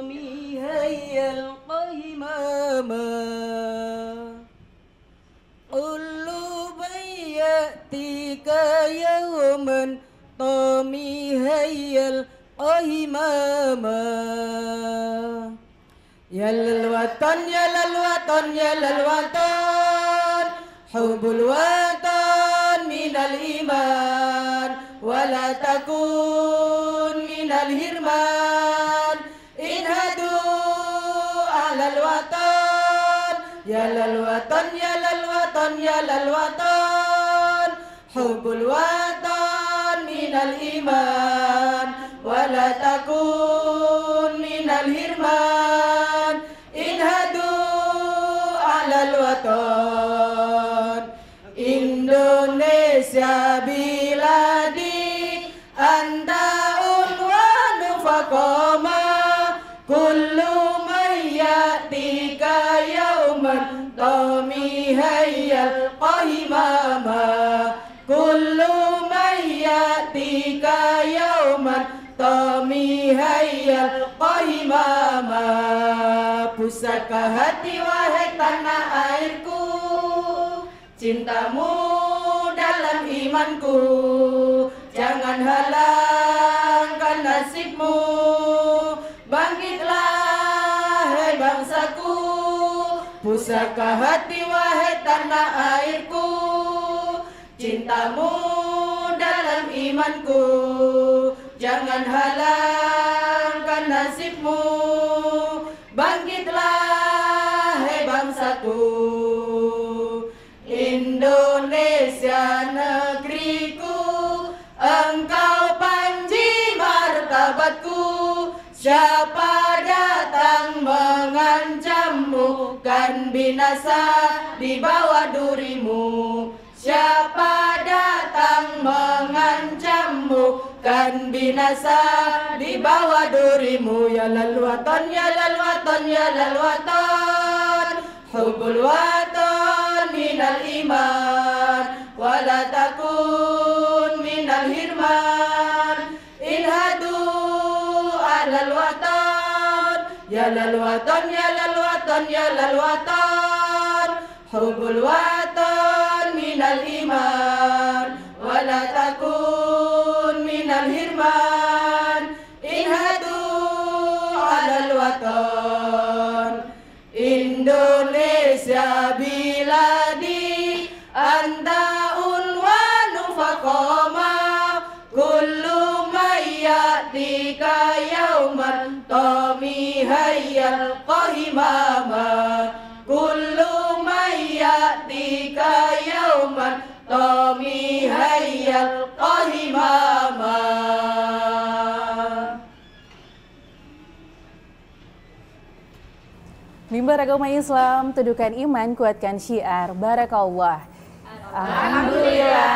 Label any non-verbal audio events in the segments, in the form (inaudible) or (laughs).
أمي هيا القيماما قلوبا يأتيك يوما طامي هيا القيماما يا للوطن يا للوطن يا للوطن حب الوطن من الإيمان ولا تكون من الهرمان ya lal ya lal ya lal watan hubul min al iman wala min al hirman al watan indonesia bi القيمامة كل pusaka hati wahai tanah airku cintamu dalam imanku jangan halau Bisakah hati wahai tanah airku Cintamu dalam imanku Jangan halangkan nasibmu akan binasa di bawah durimu Siapa datang mengancammu kan binasa di bawah durimu ya lalwaton ya lalwaton ya lalwaton hubul waton minal iman Walatakun minal hirman Inhadu alal waton ya lalwaton ya lalwaton الوطن يا للوطن حب الوطن من الإيمان ولا تكون من الهرمان انهدوا على الوطن إندونيسيا بلادي أنت عنوان فقامة كل ما يأتيك يوما طمي هيا القمر إماما كل من يأتيك يوما طامي هيا Mimbar Agama Islam, tuduhkan Iman, Kuatkan Syiar, Barakallah. Alhamdulillah,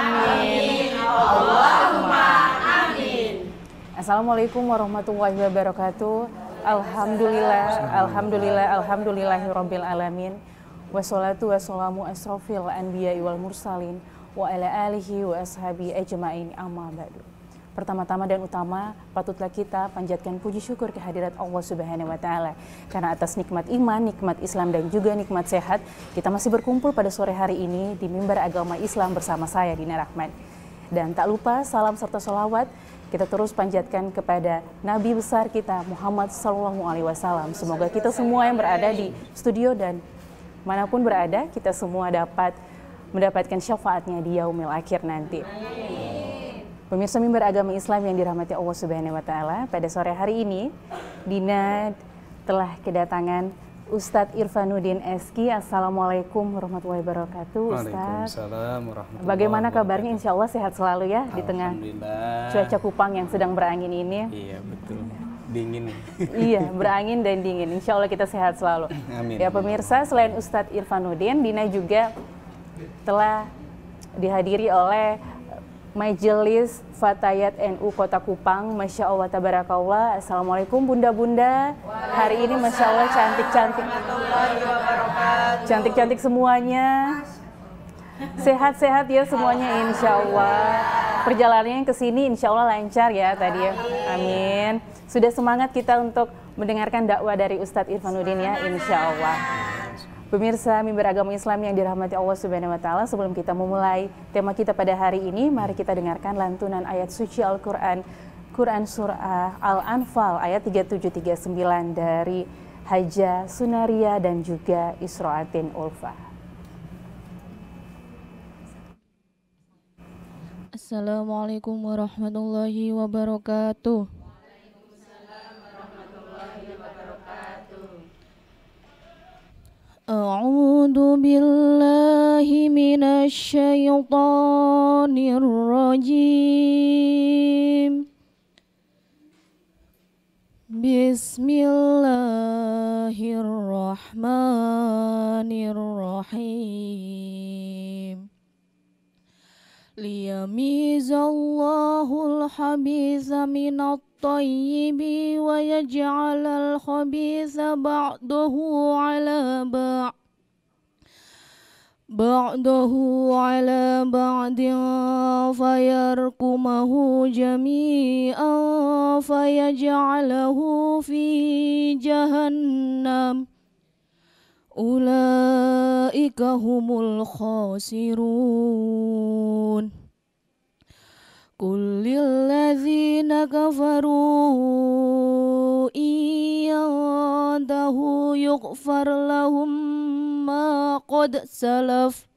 amin. Allahumma amin. Assalamualaikum warahmatullahi wabarakatuh. Alhamdulillah, alhamdulillah, alhamdulillah alhamdulillahirabbil alamin. Wassalatu wassalamu asrofil anbiya wal mursalin wa ala alihi wa ashabi ajma'in amma ba'du. Pertama-tama dan utama, patutlah kita panjatkan puji syukur kehadirat Allah Subhanahu wa taala. Karena atas nikmat iman, nikmat Islam dan juga nikmat sehat, kita masih berkumpul pada sore hari ini di mimbar agama Islam bersama saya Dina Rahman. Dan tak lupa salam serta sholawat kita terus panjatkan kepada Nabi besar kita Muhammad Sallallahu Alaihi Wasallam. Semoga kita semua yang berada di studio dan manapun berada, kita semua dapat mendapatkan syafaatnya di yaumil akhir nanti. Pemirsa mimbar agama Islam yang dirahmati Allah Subhanahu wa taala, pada sore hari ini Dina telah kedatangan Ustadz Irfanuddin Eski. Assalamualaikum warahmatullahi wabarakatuh. Ustadz. Waalaikumsalam warahmatullahi Bagaimana kabarnya? Insya Allah sehat selalu ya di tengah cuaca Kupang yang sedang berangin ini. Iya betul. Dingin. (laughs) iya berangin dan dingin. Insya Allah kita sehat selalu. Amin. Ya pemirsa, selain Ustadz Irfanuddin, Dina juga telah dihadiri oleh Majelis Fatayat NU Kota Kupang. Masya Allah, tabarakallah. Assalamualaikum bunda-bunda. Hari ini Masya Allah cantik-cantik. Cantik-cantik semuanya. Sehat-sehat ya semuanya insya Allah. Perjalanannya ke sini insya Allah lancar ya tadi ya. Amin. Sudah semangat kita untuk mendengarkan dakwah dari Ustadz Irfanuddin ya insya Allah. Pemirsa mimbar agama Islam yang dirahmati Allah Subhanahu wa taala, sebelum kita memulai tema kita pada hari ini, mari kita dengarkan lantunan ayat suci Al-Qur'an Quran surah Al-Anfal ayat 3739 dari Haja Sunaria dan juga Israatin Ulfa. Assalamualaikum warahmatullahi wabarakatuh. أعوذ بالله من الشيطان الرجيم بسم الله الرحمن الرحيم ليميز الله الحبيث من الطيب الطيب ويجعل الخبيث بعضه على بعض بعضه على بعض فيركمه جميعا فيجعله في جهنم أولئك هم الخاسرون قل للذين كفروا إن ينتهوا يغفر لهم ما قد سلف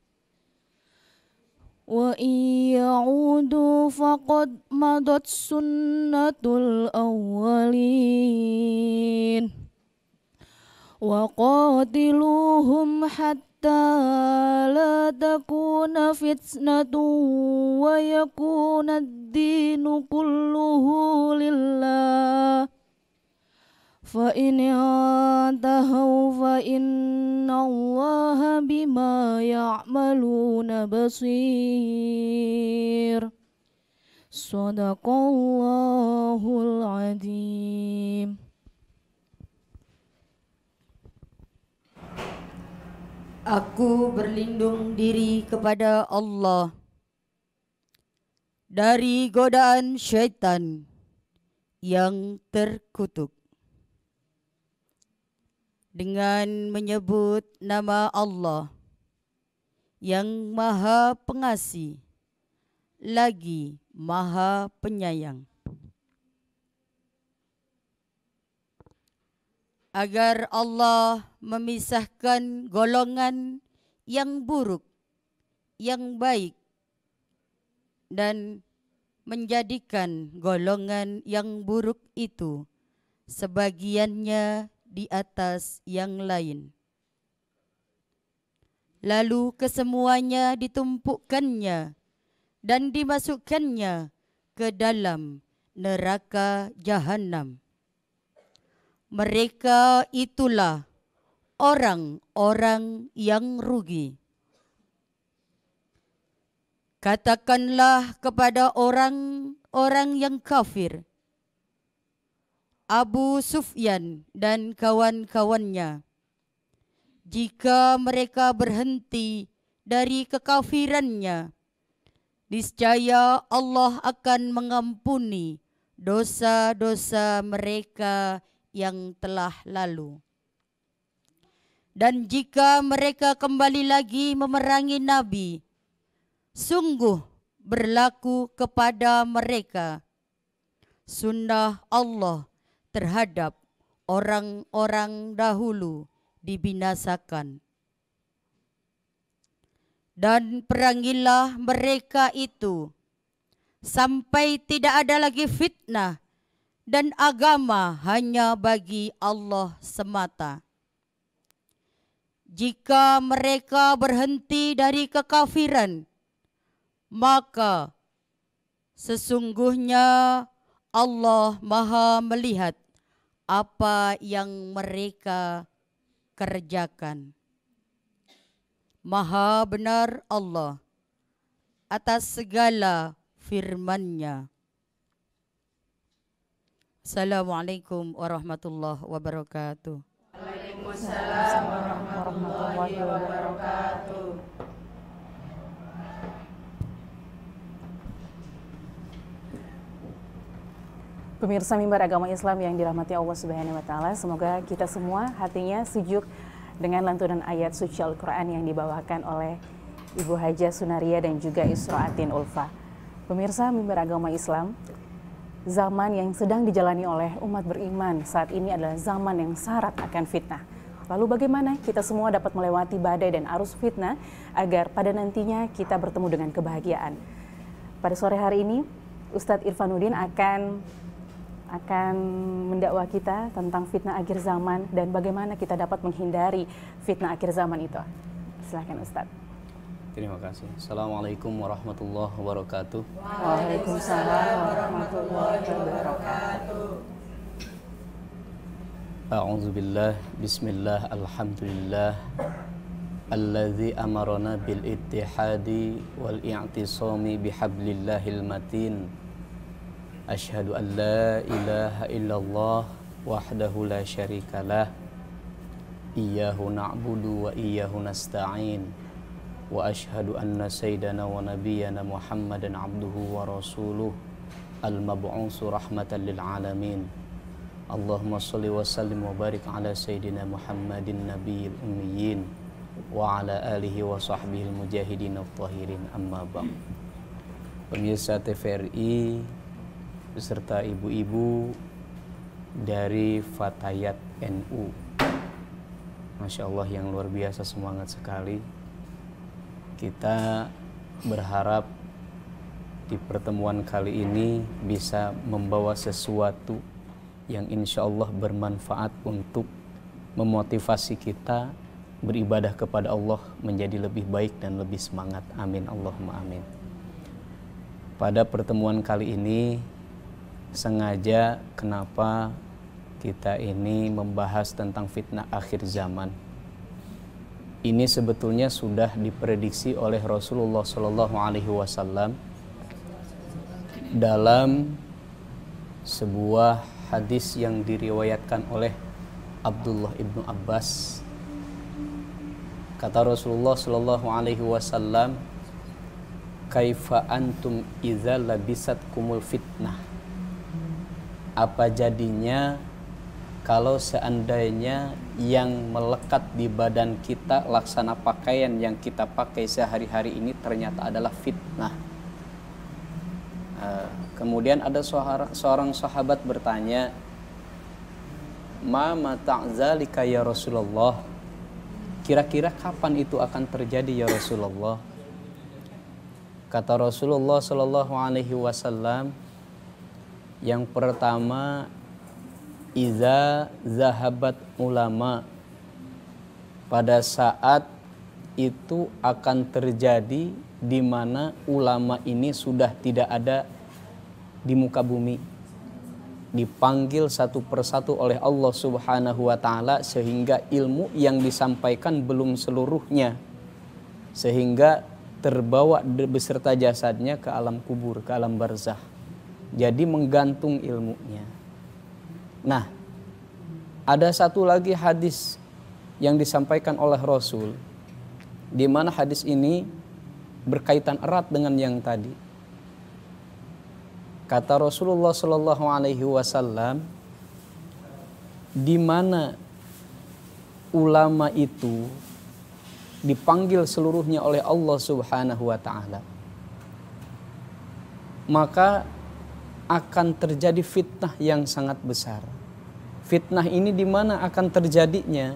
وإن يعودوا فقد مضت سنة الأولين وقاتلوهم حتى حتى لا تكون فتنة ويكون الدين كله لله فإن انتهوا فإن الله بما يعملون بصير صدق الله العظيم Aku berlindung diri kepada Allah dari godaan syaitan yang terkutuk. Dengan menyebut nama Allah yang maha pengasih lagi maha penyayang. agar Allah memisahkan golongan yang buruk, yang baik dan menjadikan golongan yang buruk itu sebagiannya di atas yang lain. Lalu kesemuanya ditumpukkannya dan dimasukkannya ke dalam neraka jahanam mereka itulah orang-orang yang rugi. Katakanlah kepada orang-orang yang kafir, Abu Sufyan dan kawan-kawannya, jika mereka berhenti dari kekafirannya, niscaya Allah akan mengampuni dosa-dosa mereka yang yang telah lalu. Dan jika mereka kembali lagi memerangi Nabi, sungguh berlaku kepada mereka sunnah Allah terhadap orang-orang dahulu dibinasakan. Dan perangilah mereka itu sampai tidak ada lagi fitnah dan agama hanya bagi Allah semata. Jika mereka berhenti dari kekafiran, maka sesungguhnya Allah Maha Melihat apa yang mereka kerjakan. Maha benar Allah atas segala firman-Nya. Assalamualaikum warahmatullahi wabarakatuh. Waalaikumsalam warahmatullahi wabarakatuh. Pemirsa mimbar agama Islam yang dirahmati Allah Subhanahu wa taala, semoga kita semua hatinya sejuk dengan lantunan ayat suci Al-Qur'an yang dibawakan oleh Ibu Haja Sunaria dan juga Isra Atin Ulfa. Pemirsa mimbar agama Islam, zaman yang sedang dijalani oleh umat beriman saat ini adalah zaman yang syarat akan fitnah. Lalu bagaimana kita semua dapat melewati badai dan arus fitnah agar pada nantinya kita bertemu dengan kebahagiaan. Pada sore hari ini, Ustadz Irfanuddin akan akan mendakwa kita tentang fitnah akhir zaman dan bagaimana kita dapat menghindari fitnah akhir zaman itu. Silahkan Ustadz. Terima kasih. Assalamualaikum warahmatullahi wabarakatuh. Waalaikumsalam warahmatullahi wabarakatuh. A'udzu billah, bismillah, alhamdulillah. Alladzi amarana bil ittihadi wal i'tisami bihablillahil matin. Ashhadu an la ilaha illallah wahdahu la syarikalah. Iyyahu na'budu wa iyyahu nasta'in وأشهد أن سيدنا ونبينا محمدا عبده ورسوله المبعوث رحمة للعالمين اللهم صل وسلم وبارك على سيدنا محمد النبي الأميين وعلى آله وصحبه المجاهدين الطاهرين أما بعد Pemirsa TVRI beserta ibu-ibu dari Fatayat NU Masya Allah yang luar biasa semangat sekali kita berharap di pertemuan kali ini bisa membawa sesuatu yang insya Allah bermanfaat untuk memotivasi kita beribadah kepada Allah menjadi lebih baik dan lebih semangat. Amin. Allahumma amin. Pada pertemuan kali ini, sengaja kenapa kita ini membahas tentang fitnah akhir zaman ini sebetulnya sudah diprediksi oleh Rasulullah Shallallahu Alaihi Wasallam dalam sebuah hadis yang diriwayatkan oleh Abdullah ibnu Abbas kata Rasulullah Shallallahu Alaihi Wasallam kaifa antum idza labisat kumul fitnah apa jadinya kalau seandainya yang melekat di badan kita laksana pakaian yang kita pakai sehari-hari ini ternyata adalah fitnah. Eh, kemudian ada seorang sahabat bertanya, Mama ta'zalika ya Rasulullah?" Kira-kira kapan itu akan terjadi ya Rasulullah? Kata Rasulullah Shallallahu alaihi wasallam, yang pertama iza zahabat ulama pada saat itu akan terjadi di mana ulama ini sudah tidak ada di muka bumi dipanggil satu persatu oleh Allah Subhanahu wa taala sehingga ilmu yang disampaikan belum seluruhnya sehingga terbawa beserta jasadnya ke alam kubur, ke alam barzah. Jadi menggantung ilmunya. Nah, ada satu lagi hadis yang disampaikan oleh Rasul, di mana hadis ini berkaitan erat dengan yang tadi. Kata Rasulullah Shallallahu Alaihi Wasallam, di mana ulama itu dipanggil seluruhnya oleh Allah Subhanahu Wa Taala. Maka akan terjadi fitnah yang sangat besar. Fitnah ini di mana akan terjadinya?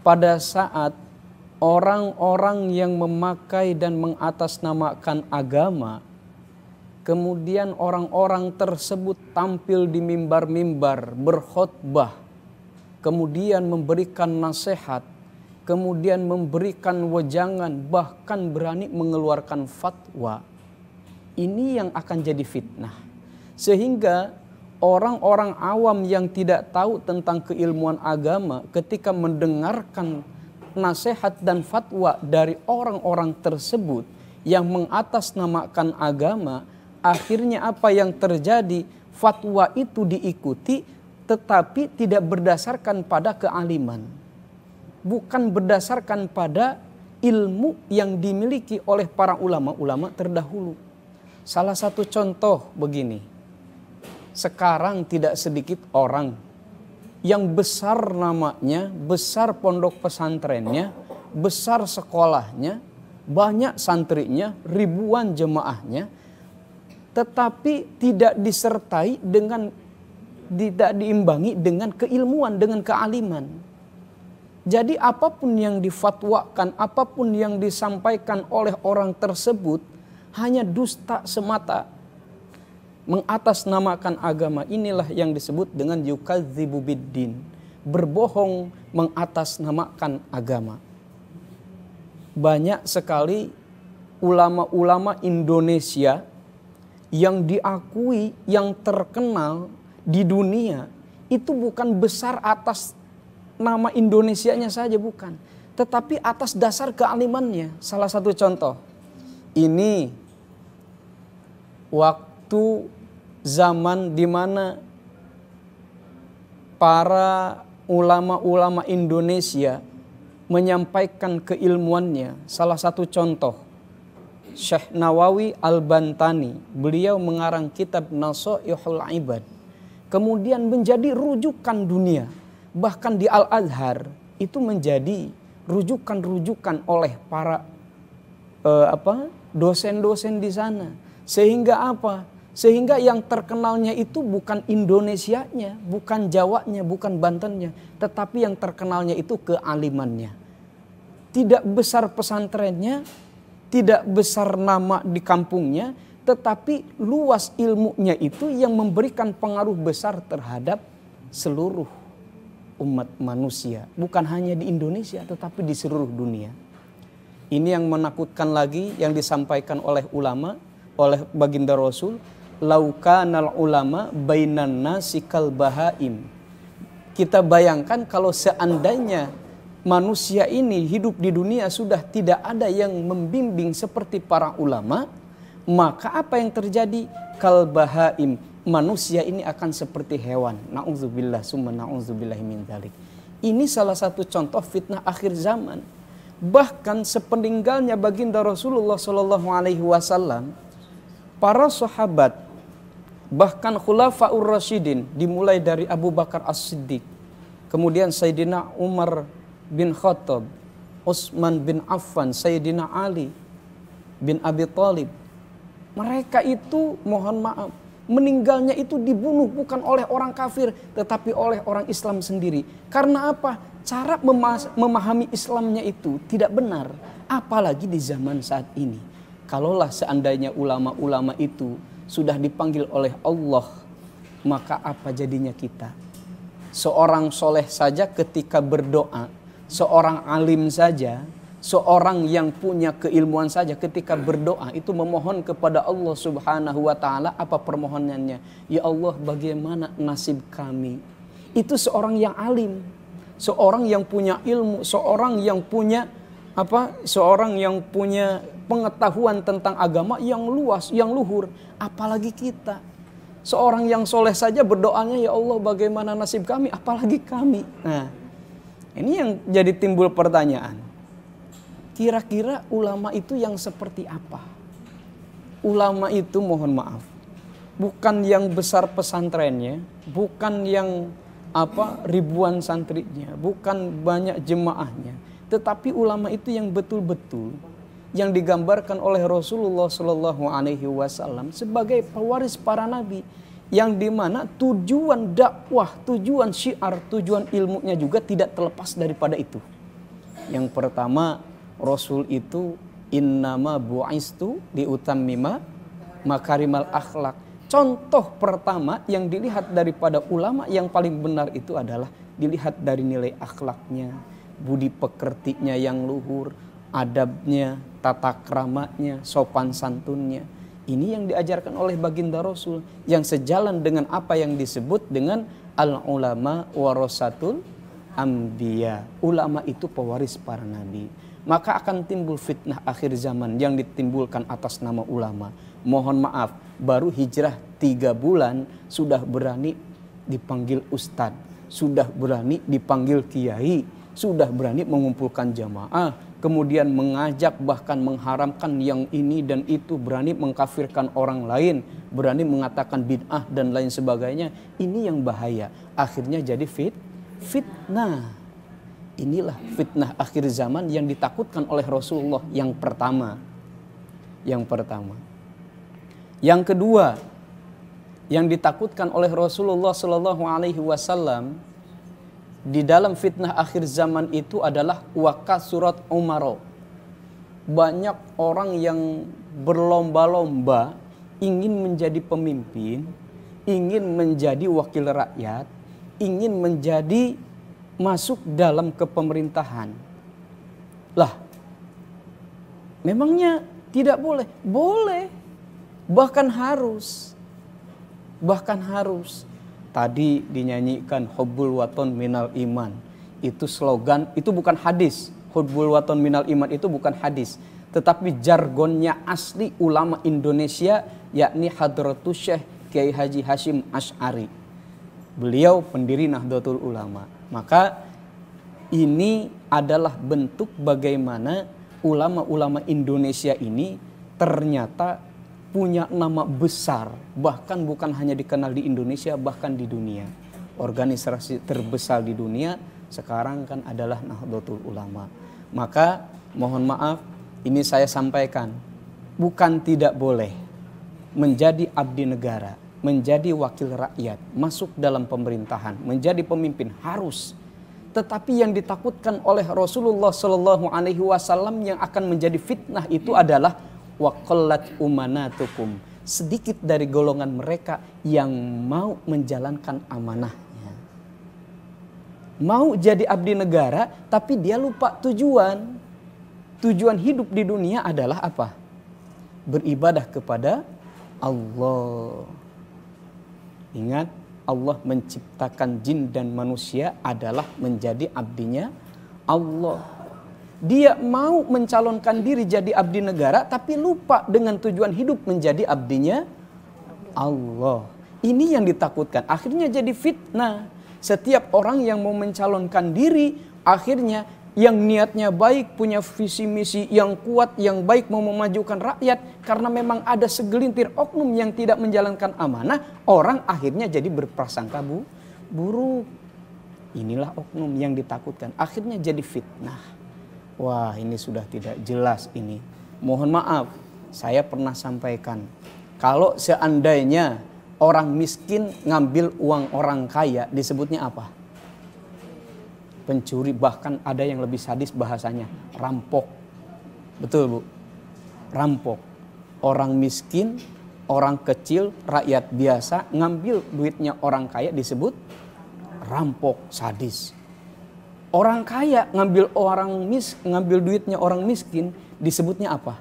Pada saat orang-orang yang memakai dan mengatasnamakan agama, kemudian orang-orang tersebut tampil di mimbar-mimbar, berkhutbah, kemudian memberikan nasihat, kemudian memberikan wejangan, bahkan berani mengeluarkan fatwa ini yang akan jadi fitnah. Sehingga orang-orang awam yang tidak tahu tentang keilmuan agama ketika mendengarkan nasihat dan fatwa dari orang-orang tersebut yang mengatasnamakan agama, akhirnya apa yang terjadi? Fatwa itu diikuti tetapi tidak berdasarkan pada kealiman. Bukan berdasarkan pada ilmu yang dimiliki oleh para ulama-ulama terdahulu Salah satu contoh begini. Sekarang tidak sedikit orang yang besar namanya, besar pondok pesantrennya, besar sekolahnya, banyak santrinya, ribuan jemaahnya, tetapi tidak disertai dengan tidak diimbangi dengan keilmuan, dengan kealiman. Jadi apapun yang difatwakan, apapun yang disampaikan oleh orang tersebut hanya dusta semata mengatasnamakan agama inilah yang disebut dengan yukadzibu biddin berbohong mengatasnamakan agama banyak sekali ulama-ulama Indonesia yang diakui yang terkenal di dunia itu bukan besar atas nama Indonesianya saja bukan tetapi atas dasar kealimannya salah satu contoh ini waktu zaman di mana para ulama-ulama Indonesia menyampaikan keilmuannya. Salah satu contoh Syekh Nawawi Al-Bantani, beliau mengarang kitab Nasoihul Ibad. Kemudian menjadi rujukan dunia. Bahkan di Al-Azhar itu menjadi rujukan-rujukan oleh para uh, apa? dosen-dosen di sana. Sehingga apa? Sehingga yang terkenalnya itu bukan Indonesianya, bukan Jawanya, bukan Bantennya, tetapi yang terkenalnya itu kealimannya. Tidak besar pesantrennya, tidak besar nama di kampungnya, tetapi luas ilmunya itu yang memberikan pengaruh besar terhadap seluruh umat manusia, bukan hanya di Indonesia tetapi di seluruh dunia. Ini yang menakutkan lagi yang disampaikan oleh ulama, oleh baginda Rasul, al ulama bainan nasikal bahaim. Kita bayangkan kalau seandainya manusia ini hidup di dunia sudah tidak ada yang membimbing seperti para ulama, maka apa yang terjadi? Kalbahaim, manusia ini akan seperti hewan. Nauzubillah summa min dzalik. Ini salah satu contoh fitnah akhir zaman bahkan sepeninggalnya baginda Rasulullah Shallallahu Alaihi Wasallam para sahabat bahkan khulafaur rasyidin dimulai dari Abu Bakar As-Siddiq kemudian Sayyidina Umar bin Khattab Utsman bin Affan Sayyidina Ali bin Abi Thalib mereka itu mohon maaf meninggalnya itu dibunuh bukan oleh orang kafir tetapi oleh orang Islam sendiri karena apa cara memahami Islamnya itu tidak benar, apalagi di zaman saat ini. Kalaulah seandainya ulama-ulama itu sudah dipanggil oleh Allah, maka apa jadinya kita? Seorang soleh saja ketika berdoa, seorang alim saja, seorang yang punya keilmuan saja ketika berdoa itu memohon kepada Allah Subhanahu wa taala apa permohonannya? Ya Allah, bagaimana nasib kami? Itu seorang yang alim seorang yang punya ilmu, seorang yang punya apa? Seorang yang punya pengetahuan tentang agama yang luas, yang luhur, apalagi kita. Seorang yang soleh saja berdoanya, ya Allah bagaimana nasib kami, apalagi kami. Nah, ini yang jadi timbul pertanyaan. Kira-kira ulama itu yang seperti apa? Ulama itu mohon maaf, bukan yang besar pesantrennya, bukan yang apa ribuan santrinya, bukan banyak jemaahnya, tetapi ulama itu yang betul-betul yang digambarkan oleh Rasulullah Shallallahu Alaihi Wasallam sebagai pewaris para nabi yang dimana tujuan dakwah, tujuan syiar, tujuan ilmunya juga tidak terlepas daripada itu. Yang pertama Rasul itu innama buaistu diutam mima makarimal akhlak Contoh pertama yang dilihat daripada ulama yang paling benar itu adalah dilihat dari nilai akhlaknya, budi pekertinya yang luhur, adabnya, tata keramatnya, sopan santunnya. Ini yang diajarkan oleh baginda Rasul yang sejalan dengan apa yang disebut dengan al ulama warasatul ambia. Ulama itu pewaris para nabi. Maka akan timbul fitnah akhir zaman yang ditimbulkan atas nama ulama mohon maaf, baru hijrah tiga bulan sudah berani dipanggil ustadz, sudah berani dipanggil kiai, sudah berani mengumpulkan jamaah, kemudian mengajak bahkan mengharamkan yang ini dan itu, berani mengkafirkan orang lain, berani mengatakan bid'ah dan lain sebagainya. Ini yang bahaya. Akhirnya jadi fit fitnah. Inilah fitnah akhir zaman yang ditakutkan oleh Rasulullah yang pertama. Yang pertama. Yang kedua, yang ditakutkan oleh Rasulullah Shallallahu Alaihi Wasallam di dalam fitnah akhir zaman itu adalah surat Umar. Banyak orang yang berlomba-lomba ingin menjadi pemimpin, ingin menjadi wakil rakyat, ingin menjadi masuk dalam kepemerintahan. Lah, memangnya tidak boleh? Boleh bahkan harus bahkan harus tadi dinyanyikan hubbul waton minal iman itu slogan itu bukan hadis hubbul waton minal iman itu bukan hadis tetapi jargonnya asli ulama Indonesia yakni Hadratus Syekh Kiai Haji Hashim Ash'ari beliau pendiri Nahdlatul Ulama maka ini adalah bentuk bagaimana ulama-ulama Indonesia ini ternyata punya nama besar, bahkan bukan hanya dikenal di Indonesia, bahkan di dunia. Organisasi terbesar di dunia sekarang kan adalah Nahdlatul Ulama. Maka mohon maaf, ini saya sampaikan, bukan tidak boleh menjadi abdi negara, menjadi wakil rakyat, masuk dalam pemerintahan, menjadi pemimpin harus tetapi yang ditakutkan oleh Rasulullah Shallallahu Alaihi Wasallam yang akan menjadi fitnah itu adalah wa umana umanatukum sedikit dari golongan mereka yang mau menjalankan amanah mau jadi abdi negara tapi dia lupa tujuan tujuan hidup di dunia adalah apa beribadah kepada Allah ingat Allah menciptakan jin dan manusia adalah menjadi abdinya Allah dia mau mencalonkan diri jadi abdi negara tapi lupa dengan tujuan hidup menjadi abdinya Allah. Ini yang ditakutkan. Akhirnya jadi fitnah. Setiap orang yang mau mencalonkan diri akhirnya yang niatnya baik, punya visi misi yang kuat, yang baik mau memajukan rakyat karena memang ada segelintir oknum yang tidak menjalankan amanah, orang akhirnya jadi berprasangka buruk. Inilah oknum yang ditakutkan. Akhirnya jadi fitnah wah ini sudah tidak jelas ini. Mohon maaf, saya pernah sampaikan. Kalau seandainya orang miskin ngambil uang orang kaya disebutnya apa? Pencuri bahkan ada yang lebih sadis bahasanya, rampok. Betul, Bu? Rampok. Orang miskin, orang kecil, rakyat biasa ngambil duitnya orang kaya disebut rampok, sadis. Orang kaya ngambil orang mis, ngambil duitnya orang miskin disebutnya apa?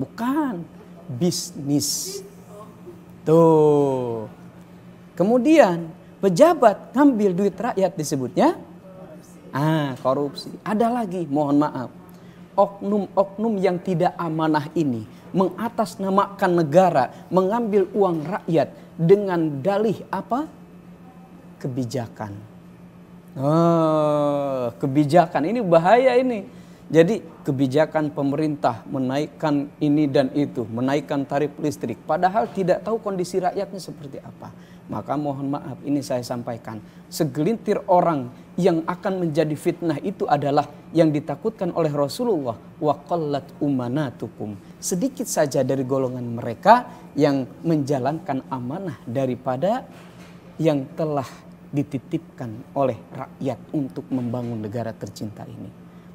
Bukan, bisnis. Tuh. Kemudian pejabat ngambil duit rakyat disebutnya ah korupsi. Ada lagi, mohon maaf. Oknum-oknum yang tidak amanah ini mengatasnamakan negara, mengambil uang rakyat dengan dalih apa? kebijakan Oh, kebijakan ini bahaya ini. Jadi kebijakan pemerintah menaikkan ini dan itu, menaikkan tarif listrik, padahal tidak tahu kondisi rakyatnya seperti apa. Maka mohon maaf, ini saya sampaikan. Segelintir orang yang akan menjadi fitnah itu adalah yang ditakutkan oleh Rasulullah. Waqallat umanatukum. Sedikit saja dari golongan mereka yang menjalankan amanah daripada yang telah dititipkan oleh rakyat untuk membangun negara tercinta ini.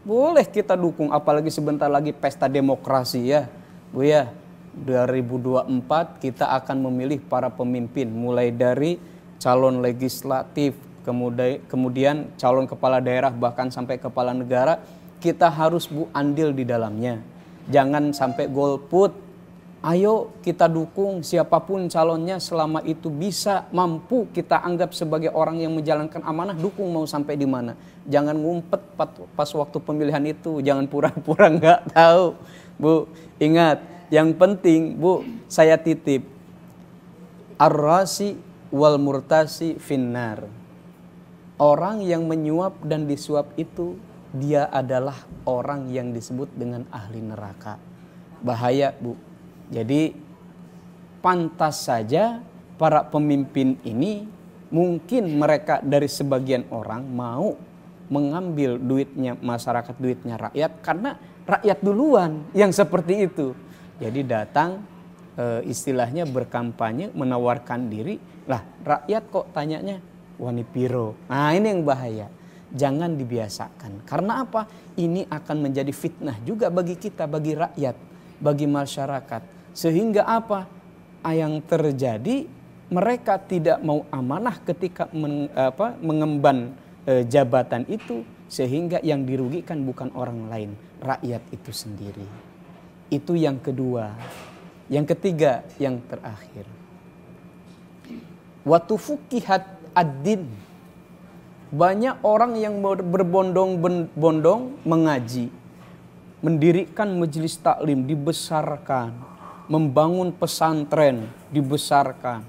Boleh kita dukung apalagi sebentar lagi pesta demokrasi ya. Bu ya, 2024 kita akan memilih para pemimpin mulai dari calon legislatif, kemudian kemudian calon kepala daerah bahkan sampai kepala negara kita harus bu andil di dalamnya. Jangan sampai golput Ayo kita dukung siapapun calonnya selama itu bisa mampu kita anggap sebagai orang yang menjalankan amanah dukung mau sampai di mana. Jangan ngumpet pas waktu pemilihan itu, jangan pura-pura (laughs) nggak tahu. Bu, ingat yang penting Bu, saya titip arrasi wal murtasi finnar. Orang yang menyuap dan disuap itu dia adalah orang yang disebut dengan ahli neraka. Bahaya, Bu. Jadi pantas saja para pemimpin ini mungkin mereka dari sebagian orang mau mengambil duitnya masyarakat, duitnya rakyat karena rakyat duluan yang seperti itu. Jadi datang e, istilahnya berkampanye menawarkan diri, lah rakyat kok tanyanya wani piro. Nah, ini yang bahaya. Jangan dibiasakan. Karena apa? Ini akan menjadi fitnah juga bagi kita, bagi rakyat, bagi masyarakat sehingga apa? Yang terjadi mereka tidak mau amanah ketika men, apa, mengemban e, jabatan itu sehingga yang dirugikan bukan orang lain, rakyat itu sendiri. Itu yang kedua. Yang ketiga, yang terakhir. Watu fukihat adin Banyak orang yang berbondong-bondong mengaji, mendirikan majelis taklim, dibesarkan, membangun pesantren, dibesarkan.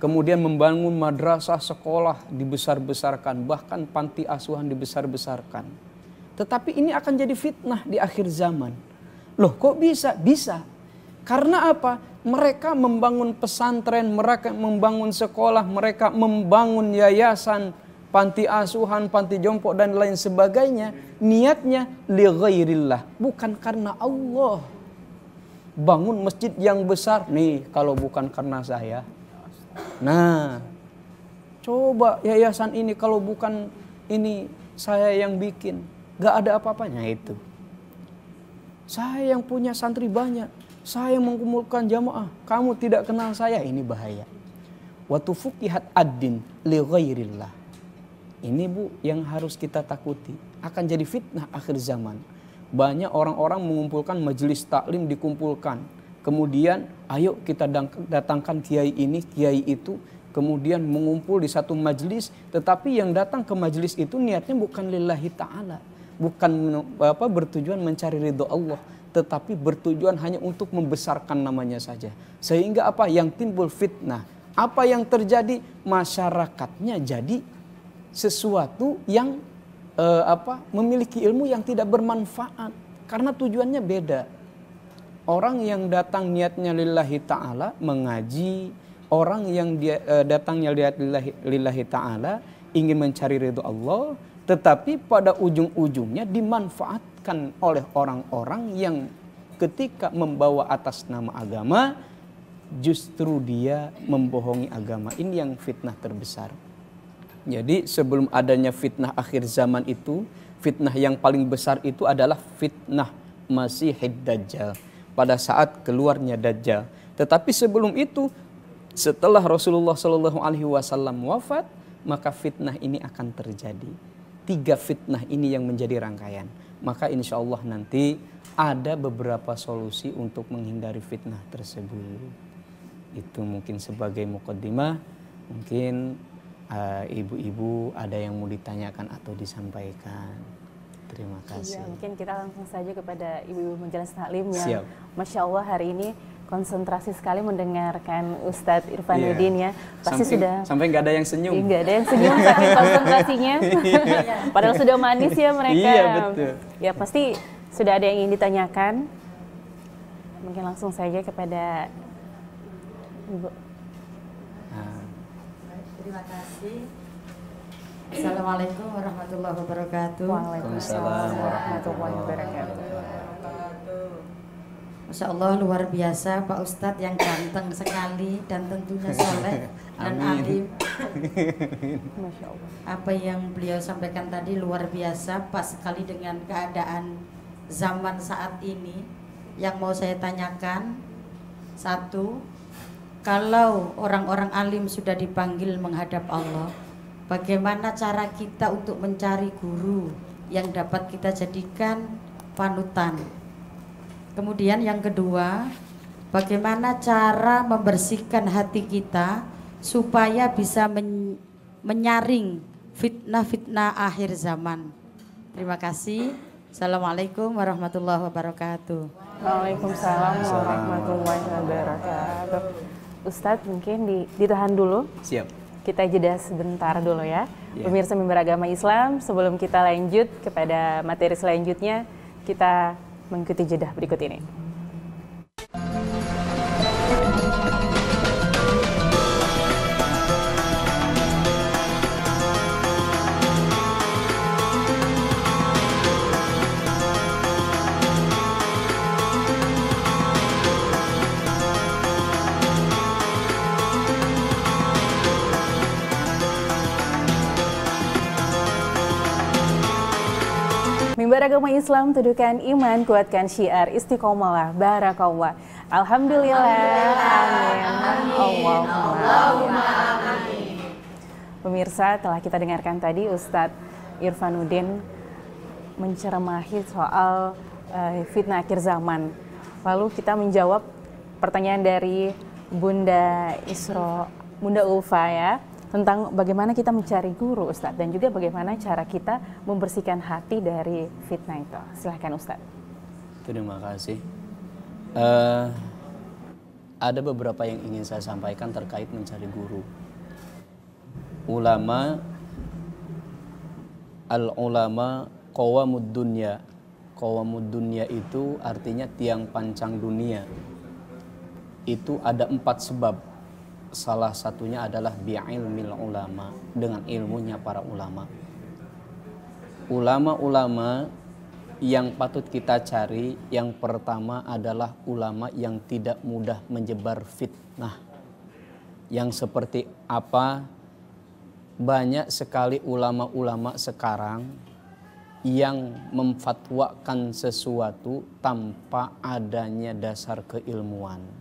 Kemudian membangun madrasah sekolah, dibesar-besarkan. Bahkan panti asuhan dibesar-besarkan. Tetapi ini akan jadi fitnah di akhir zaman. Loh kok bisa? Bisa. Karena apa? Mereka membangun pesantren, mereka membangun sekolah, mereka membangun yayasan, panti asuhan, panti jompo dan lain sebagainya. Niatnya li ghairillah, bukan karena Allah bangun masjid yang besar nih kalau bukan karena saya. Nah, coba yayasan ini kalau bukan ini saya yang bikin, gak ada apa-apanya itu. Saya yang punya santri banyak, saya yang mengumpulkan jamaah, kamu tidak kenal saya ini bahaya. Watu fukihat ad-din li Ini Bu yang harus kita takuti akan jadi fitnah akhir zaman banyak orang-orang mengumpulkan majelis taklim dikumpulkan. Kemudian ayo kita datangkan kiai ini, kiai itu, kemudian mengumpul di satu majelis, tetapi yang datang ke majelis itu niatnya bukan lillahi taala, bukan apa bertujuan mencari ridho Allah, tetapi bertujuan hanya untuk membesarkan namanya saja. Sehingga apa yang timbul fitnah, apa yang terjadi masyarakatnya jadi sesuatu yang Eh, apa memiliki ilmu yang tidak bermanfaat karena tujuannya beda. Orang yang datang niatnya lillahi taala mengaji, orang yang dia eh, datangnya lihat lillahi, lillahi taala ingin mencari ridho Allah, tetapi pada ujung-ujungnya dimanfaatkan oleh orang-orang yang ketika membawa atas nama agama justru dia membohongi agama ini yang fitnah terbesar. Jadi sebelum adanya fitnah akhir zaman itu, fitnah yang paling besar itu adalah fitnah Masihid Dajjal pada saat keluarnya Dajjal. Tetapi sebelum itu, setelah Rasulullah Shallallahu Alaihi Wasallam wafat, maka fitnah ini akan terjadi. Tiga fitnah ini yang menjadi rangkaian. Maka insya Allah nanti ada beberapa solusi untuk menghindari fitnah tersebut. Itu mungkin sebagai mukaddimah, mungkin Eh, ibu-ibu uh, ada yang mau ditanyakan atau disampaikan. Terima iya, kasih. Iya, mungkin kita langsung saja kepada ibu-ibu majelis taklim yang Siap. Masya Allah hari ini konsentrasi sekali mendengarkan Ustadz Irfan yeah. Udin ya. Pasti sampai, sudah sampai nggak ada yang senyum. Iya, nggak ada yang senyum saking konsentrasinya. (laughs) Iya. Padahal sudah manis ya mereka. Iya betul. Ya pasti sudah ada yang ingin ditanyakan. Mungkin langsung saja kepada Ibu Terima kasih. Assalamualaikum warahmatullahi wabarakatuh. Waalaikumsalam warahmatullahi wabarakatuh. Masya Allah luar biasa Pak Ustadz yang ganteng sekali dan tentunya soleh (laughs) dan alim. (laughs) Masya Allah. Apa yang beliau sampaikan tadi luar biasa pas sekali dengan keadaan zaman saat ini. Yang mau saya tanyakan satu, kalau orang-orang alim sudah dipanggil menghadap Allah, bagaimana cara kita untuk mencari guru yang dapat kita jadikan panutan? Kemudian yang kedua, bagaimana cara membersihkan hati kita supaya bisa men menyaring fitnah-fitnah akhir zaman. Terima kasih. Assalamualaikum warahmatullahi wabarakatuh. Waalaikumsalam warahmatullahi wabarakatuh. Ustadz mungkin di, ditahan dulu. Siap. Kita jeda sebentar dulu ya. Yeah. Pemirsa Mimbar Agama Islam, sebelum kita lanjut kepada materi selanjutnya, kita mengikuti jeda berikut ini. Rumah Islam tuduhkan Iman Kuatkan Syiar istiqomalah, Barakallah Alhamdulillah, Alhamdulillah. Amin. Allahumma. Allahumma amin Pemirsa telah kita dengarkan tadi Ustadz Irfanuddin menceramahi soal uh, fitnah akhir zaman lalu kita menjawab pertanyaan dari Bunda Isro Bunda Ulfa ya tentang bagaimana kita mencari guru Ustadz dan juga bagaimana cara kita membersihkan hati dari fitnah itu. Silahkan Ustadz. Terima kasih. Uh, ada beberapa yang ingin saya sampaikan terkait mencari guru. Ulama al ulama kowa dunya. kowa dunya itu artinya tiang pancang dunia. Itu ada empat sebab salah satunya adalah bi'ilmil ulama dengan ilmunya para ulama ulama-ulama yang patut kita cari yang pertama adalah ulama yang tidak mudah menyebar fitnah yang seperti apa banyak sekali ulama-ulama sekarang yang memfatwakan sesuatu tanpa adanya dasar keilmuan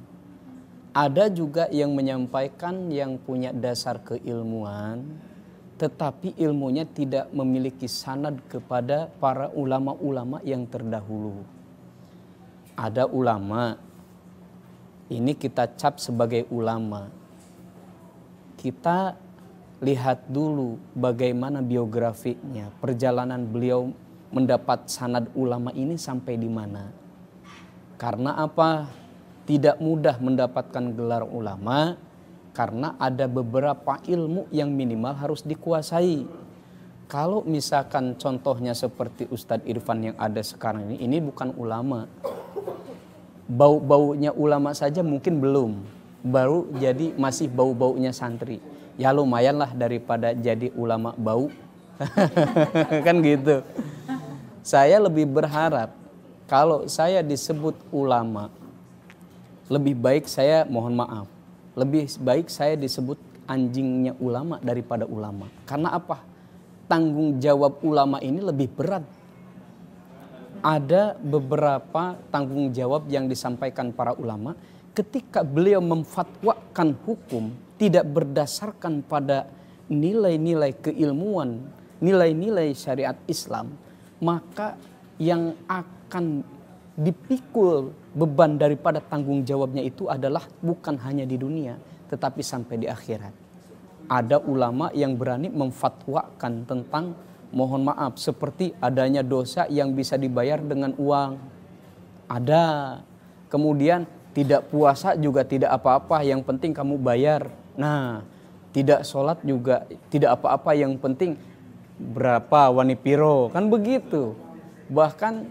ada juga yang menyampaikan yang punya dasar keilmuan, tetapi ilmunya tidak memiliki sanad kepada para ulama-ulama yang terdahulu. Ada ulama, ini kita cap sebagai ulama. Kita lihat dulu bagaimana biografinya, perjalanan beliau mendapat sanad ulama ini sampai di mana. Karena apa? tidak mudah mendapatkan gelar ulama karena ada beberapa ilmu yang minimal harus dikuasai. Kalau misalkan contohnya seperti Ustadz Irfan yang ada sekarang ini, ini bukan ulama. Bau-baunya ulama saja mungkin belum, baru jadi masih bau-baunya santri. Ya lumayanlah daripada jadi ulama bau. (laughs) kan gitu. Saya lebih berharap kalau saya disebut ulama lebih baik saya mohon maaf, lebih baik saya disebut anjingnya ulama daripada ulama. Karena apa? Tanggung jawab ulama ini lebih berat. Ada beberapa tanggung jawab yang disampaikan para ulama ketika beliau memfatwakan hukum tidak berdasarkan pada nilai-nilai keilmuan, nilai-nilai syariat Islam, maka yang akan dipikul beban daripada tanggung jawabnya itu adalah bukan hanya di dunia tetapi sampai di akhirat. Ada ulama yang berani memfatwakan tentang mohon maaf seperti adanya dosa yang bisa dibayar dengan uang. Ada. Kemudian tidak puasa juga tidak apa-apa yang penting kamu bayar. Nah, tidak sholat juga tidak apa-apa yang penting berapa wanipiro kan begitu bahkan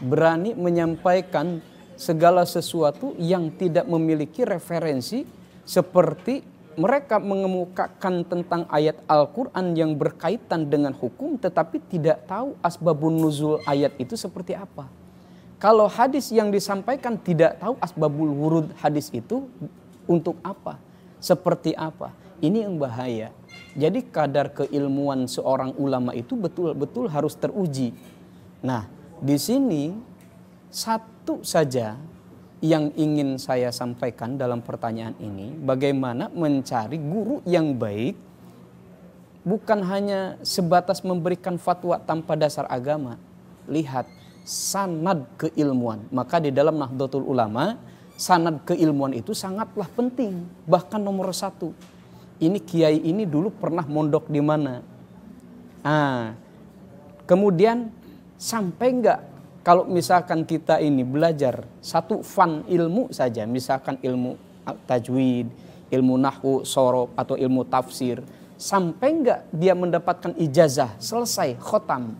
berani menyampaikan segala sesuatu yang tidak memiliki referensi seperti mereka mengemukakan tentang ayat Al-Quran yang berkaitan dengan hukum tetapi tidak tahu asbabun nuzul ayat itu seperti apa. Kalau hadis yang disampaikan tidak tahu asbabul wurud hadis itu untuk apa, seperti apa. Ini yang bahaya. Jadi kadar keilmuan seorang ulama itu betul-betul harus teruji. Nah, di sini satu saja yang ingin saya sampaikan dalam pertanyaan ini, bagaimana mencari guru yang baik bukan hanya sebatas memberikan fatwa tanpa dasar agama. Lihat sanad keilmuan. Maka di dalam Nahdlatul Ulama, sanad keilmuan itu sangatlah penting, bahkan nomor satu. Ini kiai ini dulu pernah mondok di mana? Ah, kemudian Sampai enggak kalau misalkan kita ini belajar satu fan ilmu saja, misalkan ilmu tajwid, ilmu nahu sorob, atau ilmu tafsir, sampai enggak dia mendapatkan ijazah, selesai, khotam.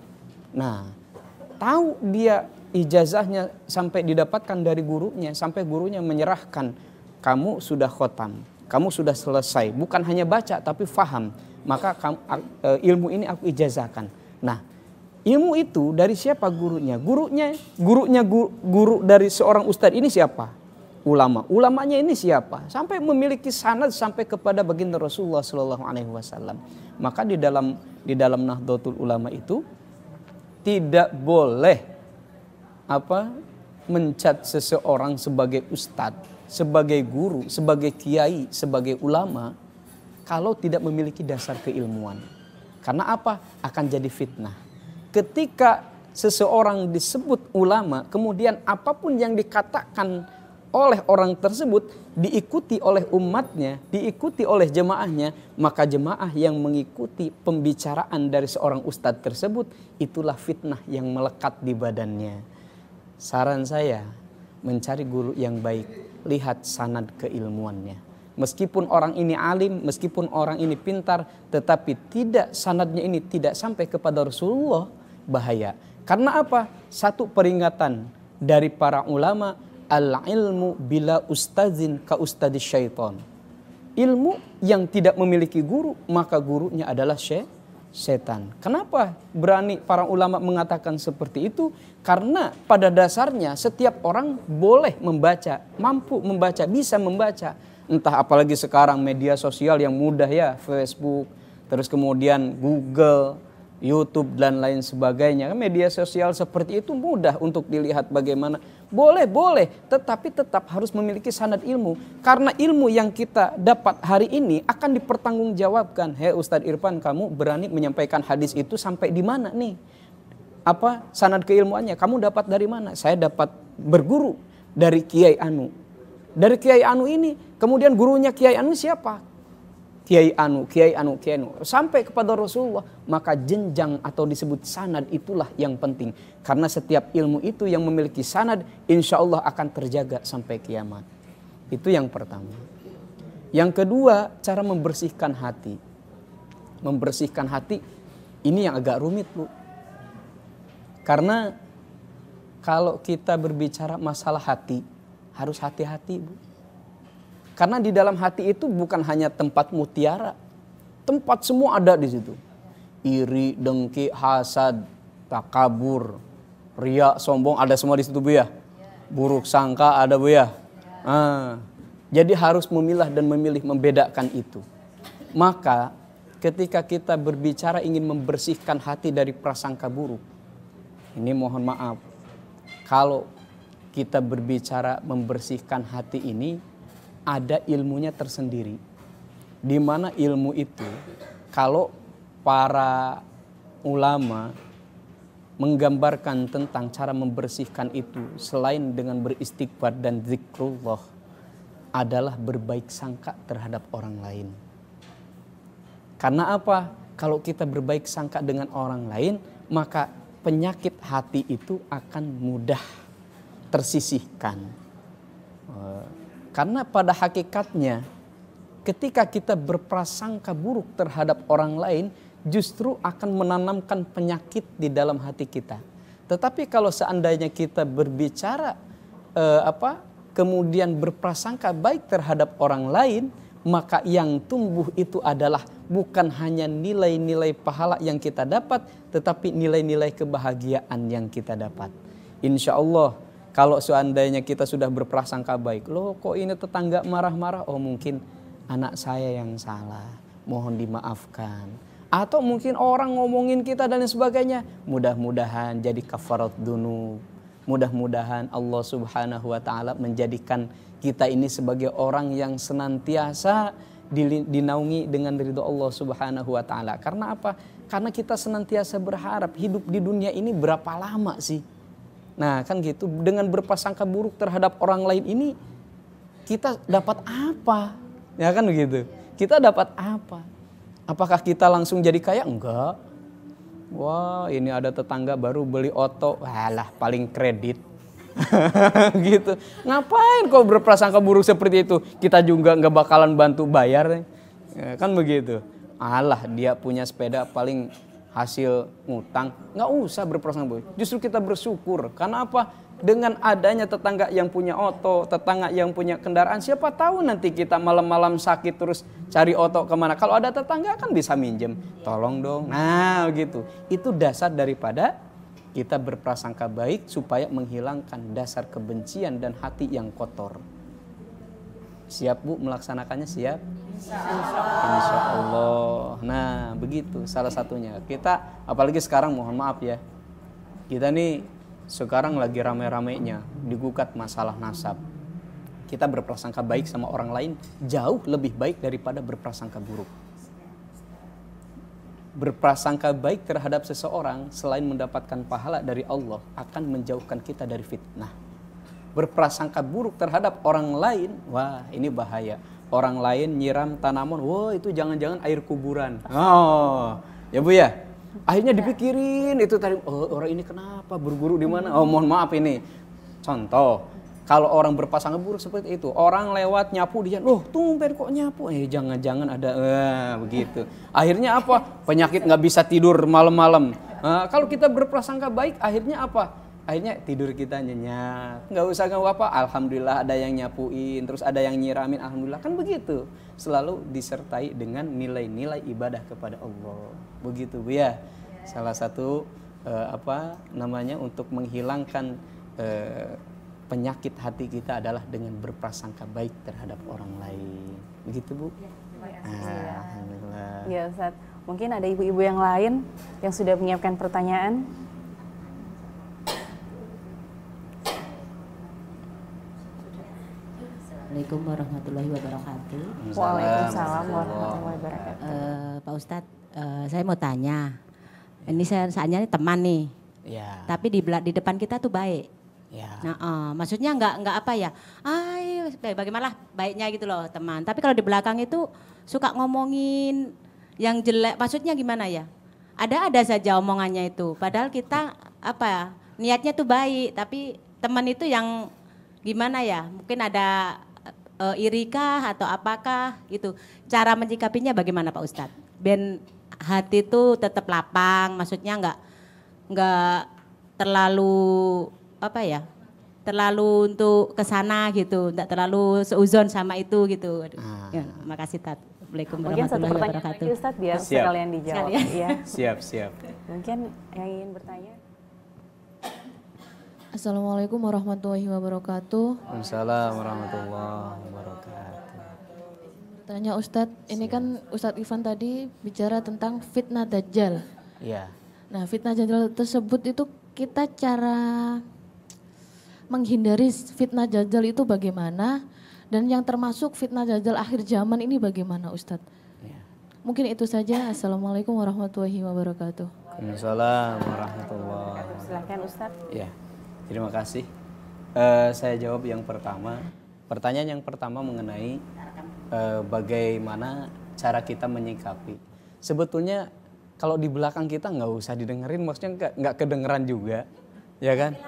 Nah, tahu dia ijazahnya sampai didapatkan dari gurunya, sampai gurunya menyerahkan, kamu sudah khotam, kamu sudah selesai. Bukan hanya baca, tapi faham. Maka eh, ilmu ini aku ijazahkan. Nah, ilmu itu dari siapa gurunya? Gurunya gurunya guru, guru dari seorang ustadz ini siapa? Ulama. Ulamanya ini siapa? Sampai memiliki sanad sampai kepada baginda Rasulullah Shallallahu alaihi wasallam. Maka di dalam di dalam Nahdlatul Ulama itu tidak boleh apa mencat seseorang sebagai ustadz, sebagai guru, sebagai kiai, sebagai ulama kalau tidak memiliki dasar keilmuan. Karena apa? Akan jadi fitnah ketika seseorang disebut ulama, kemudian apapun yang dikatakan oleh orang tersebut diikuti oleh umatnya, diikuti oleh jemaahnya, maka jemaah yang mengikuti pembicaraan dari seorang ustadz tersebut itulah fitnah yang melekat di badannya. Saran saya, mencari guru yang baik, lihat sanad keilmuannya. Meskipun orang ini alim, meskipun orang ini pintar, tetapi tidak sanadnya ini tidak sampai kepada Rasulullah, bahaya. Karena apa? Satu peringatan dari para ulama al ilmu bila ustazin ka ustadi syaiton. Ilmu yang tidak memiliki guru maka gurunya adalah syaitan setan. Kenapa berani para ulama mengatakan seperti itu? Karena pada dasarnya setiap orang boleh membaca, mampu membaca, bisa membaca. Entah apalagi sekarang media sosial yang mudah ya, Facebook, terus kemudian Google, YouTube dan lain sebagainya. Media sosial seperti itu mudah untuk dilihat bagaimana. Boleh, boleh, tetapi tetap harus memiliki sanad ilmu. Karena ilmu yang kita dapat hari ini akan dipertanggungjawabkan. Hei Ustadz Irfan, kamu berani menyampaikan hadis itu sampai di mana nih? Apa sanad keilmuannya? Kamu dapat dari mana? Saya dapat berguru dari Kiai Anu. Dari Kiai Anu ini, kemudian gurunya Kiai Anu siapa? kiai anu, kiai anu, kiai anu sampai kepada Rasulullah, maka jenjang atau disebut sanad itulah yang penting. Karena setiap ilmu itu yang memiliki sanad, insya Allah akan terjaga sampai kiamat. Itu yang pertama. Yang kedua, cara membersihkan hati. Membersihkan hati ini yang agak rumit, Bu. Karena kalau kita berbicara masalah hati, harus hati-hati, Bu karena di dalam hati itu bukan hanya tempat mutiara. Tempat semua ada di situ. Iri, dengki, hasad, takabur, ria, sombong ada semua di situ Bu ya. ya. Buruk sangka ada Bu ya? ya. Ah. Jadi harus memilah dan memilih membedakan itu. Maka ketika kita berbicara ingin membersihkan hati dari prasangka buruk. Ini mohon maaf. Kalau kita berbicara membersihkan hati ini ada ilmunya tersendiri. Di mana ilmu itu kalau para ulama menggambarkan tentang cara membersihkan itu selain dengan beristighfar dan zikrullah adalah berbaik sangka terhadap orang lain. Karena apa? Kalau kita berbaik sangka dengan orang lain, maka penyakit hati itu akan mudah tersisihkan. Eh, karena pada hakikatnya ketika kita berprasangka buruk terhadap orang lain justru akan menanamkan penyakit di dalam hati kita. Tetapi kalau seandainya kita berbicara eh, apa kemudian berprasangka baik terhadap orang lain, maka yang tumbuh itu adalah bukan hanya nilai-nilai pahala yang kita dapat, tetapi nilai-nilai kebahagiaan yang kita dapat. Insya Allah kalau seandainya kita sudah berprasangka baik, loh kok ini tetangga marah-marah, oh mungkin anak saya yang salah, mohon dimaafkan. Atau mungkin orang ngomongin kita dan sebagainya, mudah-mudahan jadi kafarat dunu. Mudah-mudahan Allah subhanahu wa ta'ala menjadikan kita ini sebagai orang yang senantiasa dinaungi dengan ridho Allah Subhanahu wa taala. Karena apa? Karena kita senantiasa berharap hidup di dunia ini berapa lama sih? Nah kan gitu, dengan berpasangka buruk terhadap orang lain ini kita dapat apa? Ya kan begitu. Kita dapat apa? Apakah kita langsung jadi kaya? Enggak. Wah ini ada tetangga baru beli oto, alah paling kredit. (laughs) gitu. Ngapain kok berprasangka buruk seperti itu? Kita juga nggak bakalan bantu bayar. Ya, kan begitu. Alah dia punya sepeda paling hasil ngutang, nggak usah berprasangka buruk. Justru kita bersyukur. Karena apa? Dengan adanya tetangga yang punya oto, tetangga yang punya kendaraan, siapa tahu nanti kita malam-malam sakit terus cari oto kemana. Kalau ada tetangga kan bisa minjem, tolong dong. Nah gitu. Itu dasar daripada kita berprasangka baik supaya menghilangkan dasar kebencian dan hati yang kotor. Siap bu melaksanakannya siap? Insya Allah. Nah, begitu salah satunya. Kita apalagi sekarang mohon maaf ya. Kita nih sekarang lagi rame-ramenya digugat masalah nasab. Kita berprasangka baik sama orang lain jauh lebih baik daripada berprasangka buruk. Berprasangka baik terhadap seseorang selain mendapatkan pahala dari Allah akan menjauhkan kita dari fitnah. Berprasangka buruk terhadap orang lain, wah ini bahaya orang lain nyiram tanaman, wah itu jangan-jangan air kuburan. Oh, ya bu ya. Akhirnya dipikirin itu tadi oh, orang ini kenapa berburu di mana? Oh mohon maaf ini contoh. Kalau orang berpasangan buruk seperti itu, orang lewat nyapu dia, loh tumben kok nyapu? Eh jangan-jangan ada, eh, begitu. Akhirnya apa? Penyakit nggak bisa tidur malam-malam. Nah, kalau kita berprasangka baik, akhirnya apa? akhirnya tidur kita nyenyak nggak usah nggak apa alhamdulillah ada yang nyapuin terus ada yang nyiramin alhamdulillah kan begitu selalu disertai dengan nilai-nilai ibadah kepada Allah begitu bu ya salah satu uh, apa namanya untuk menghilangkan uh, penyakit hati kita adalah dengan berprasangka baik terhadap orang lain begitu bu ya, ah, ya. alhamdulillah ya Ustaz mungkin ada ibu-ibu yang lain yang sudah menyiapkan pertanyaan Assalamualaikum warahmatullahi wabarakatuh. Waalaikumsalam warahmatullahi wabarakatuh. Uh, Pak Ustadz, uh, saya mau tanya. Ini saya saatnya teman nih. Ya. Tapi di di depan kita tuh baik. Ya. Nah, uh, maksudnya nggak nggak apa ya? Ay, bagaimana baiknya gitu loh teman. Tapi kalau di belakang itu suka ngomongin yang jelek. Maksudnya gimana ya? Ada-ada saja omongannya itu. Padahal kita apa ya, Niatnya tuh baik, tapi teman itu yang gimana ya mungkin ada e, eh, irikah atau apakah itu cara menyikapinya bagaimana Pak Ustadz? Ben hati itu tetap lapang, maksudnya nggak nggak terlalu apa ya? Terlalu untuk ke sana gitu, nggak terlalu seuzon sama itu gitu. ah. ya, makasih Tat. Assalamualaikum Mungkin satu pertanyaan lagi Ustadz biar siap. sekalian dijawab. Siap, Ya. Siap, siap. Mungkin yang ingin bertanya. Assalamualaikum warahmatullahi wabarakatuh. Waalaikumsalam warahmatullahi wabarakatuh. Tanya Ustadz, ini kan Ustadz Ivan tadi bicara tentang fitnah dajjal. Iya. Nah, fitnah dajjal tersebut itu kita cara menghindari fitnah dajjal itu bagaimana dan yang termasuk fitnah dajjal akhir zaman ini bagaimana Ustadz? Ya. Mungkin itu saja. Assalamualaikum warahmatullahi wabarakatuh. Waalaikumsalam warahmatullahi wabarakatuh. Silahkan Ustadz. Ya. Terima kasih. Uh, saya jawab yang pertama. Pertanyaan yang pertama mengenai uh, bagaimana cara kita menyikapi. Sebetulnya kalau di belakang kita nggak usah didengerin, maksudnya nggak kedengeran juga, ya kan?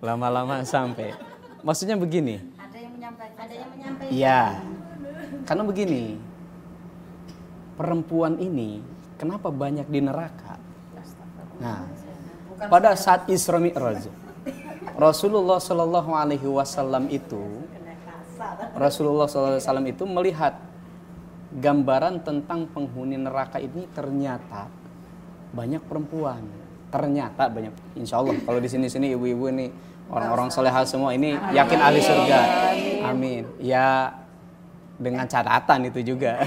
Lama-lama sampai. Maksudnya begini. Ada yang menyampaikan. Ada yang menyampaikan. Iya. Karena begini, perempuan ini kenapa banyak di neraka? Nah, pada saat Isra Mi'raj Rasulullah Shallallahu Alaihi Wasallam itu Rasulullah Shallallahu Alaihi Wasallam itu melihat gambaran tentang penghuni neraka ini ternyata banyak perempuan ternyata banyak insya Allah kalau di sini sini ibu-ibu ini orang-orang soleha semua ini yakin ahli surga amin ya dengan catatan itu juga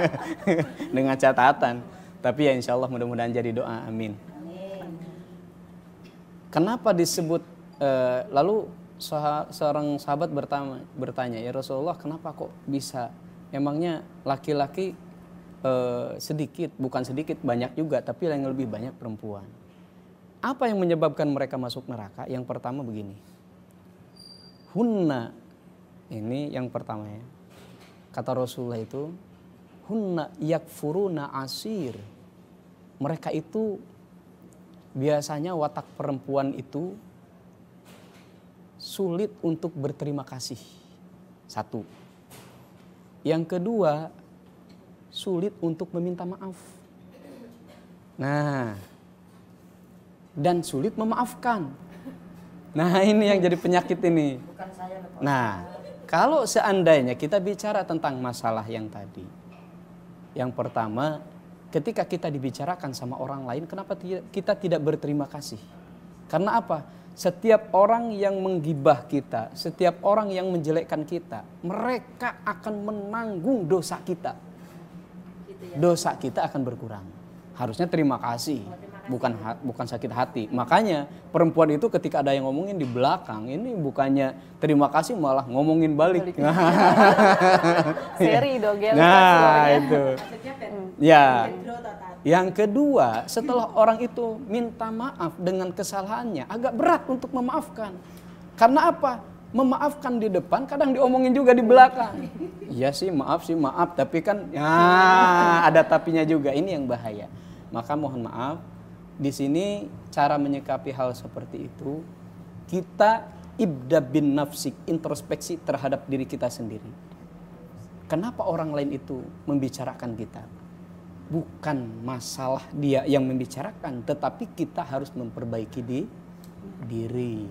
(laughs) dengan catatan tapi ya insya Allah mudah-mudahan jadi doa amin Kenapa disebut uh, lalu soha, seorang sahabat bertanya, bertanya, "Ya Rasulullah, kenapa kok bisa emangnya laki-laki uh, sedikit, bukan sedikit, banyak juga, tapi yang lebih banyak perempuan?" Apa yang menyebabkan mereka masuk neraka? Yang pertama begini. Hunna ini yang pertama ya. Kata Rasulullah itu hunna yakfuruna asir. Mereka itu biasanya watak perempuan itu sulit untuk berterima kasih. Satu. Yang kedua, sulit untuk meminta maaf. Nah, dan sulit memaafkan. Nah, ini yang jadi penyakit ini. nah, kalau seandainya kita bicara tentang masalah yang tadi. Yang pertama, ketika kita dibicarakan sama orang lain, kenapa kita tidak berterima kasih? Karena apa? Setiap orang yang menggibah kita, setiap orang yang menjelekkan kita, mereka akan menanggung dosa kita. Gitu ya. Dosa kita akan berkurang. Harusnya terima kasih. Oh, bukan ha, bukan sakit hati. Makanya perempuan itu ketika ada yang ngomongin di belakang ini bukannya terima kasih malah ngomongin balik. balik. (laughs) Seri dong ya. Nah, ya. itu. Hmm. ya. Yang kedua, setelah orang itu minta maaf dengan kesalahannya, agak berat untuk memaafkan. Karena apa? Memaafkan di depan kadang diomongin juga di belakang. Iya sih, maaf sih, maaf, tapi kan ya ada tapinya juga. Ini yang bahaya. Maka mohon maaf di sini cara menyikapi hal seperti itu kita ibda bin nafsik introspeksi terhadap diri kita sendiri. Kenapa orang lain itu membicarakan kita? Bukan masalah dia yang membicarakan, tetapi kita harus memperbaiki di diri.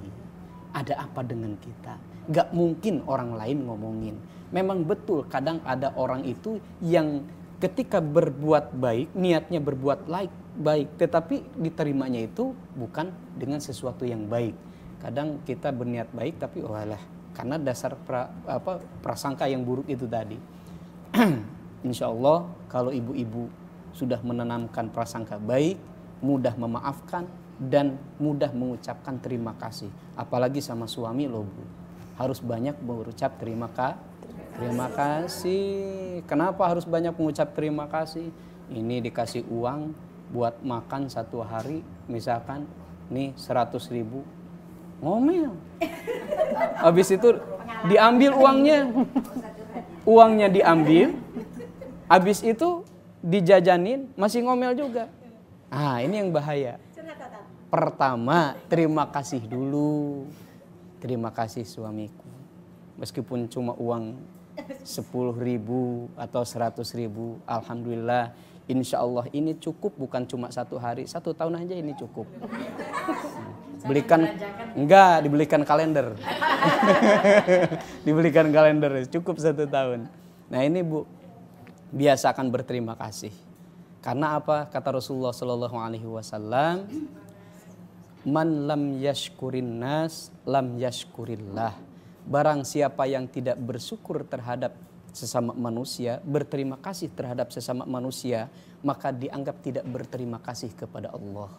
Ada apa dengan kita? Gak mungkin orang lain ngomongin. Memang betul kadang ada orang itu yang ketika berbuat baik, niatnya berbuat baik, baik, tetapi diterimanya itu bukan dengan sesuatu yang baik. Kadang kita berniat baik tapi walah oh karena dasar pra, apa prasangka yang buruk itu tadi. (clears throat) Insya Allah kalau ibu-ibu sudah menanamkan prasangka baik, mudah memaafkan dan mudah mengucapkan terima kasih. Apalagi sama suami loh bu, harus banyak mengucap terima kasih. Terima kasih. Kenapa harus banyak mengucap terima kasih? Ini dikasih uang, buat makan satu hari misalkan nih seratus ribu ngomel habis itu diambil uangnya uangnya diambil habis itu dijajanin masih ngomel juga ah ini yang bahaya pertama terima kasih dulu terima kasih suamiku meskipun cuma uang sepuluh ribu atau seratus ribu alhamdulillah Insya Allah ini cukup bukan cuma satu hari, satu tahun aja ini cukup. belikan enggak dibelikan kalender (laughs) dibelikan kalender cukup satu tahun nah ini bu biasakan berterima kasih karena apa kata Rasulullah Shallallahu Alaihi Wasallam man lam yashkurin nas lam yashkurillah barang siapa yang tidak bersyukur terhadap sesama manusia, berterima kasih terhadap sesama manusia, maka dianggap tidak berterima kasih kepada Allah.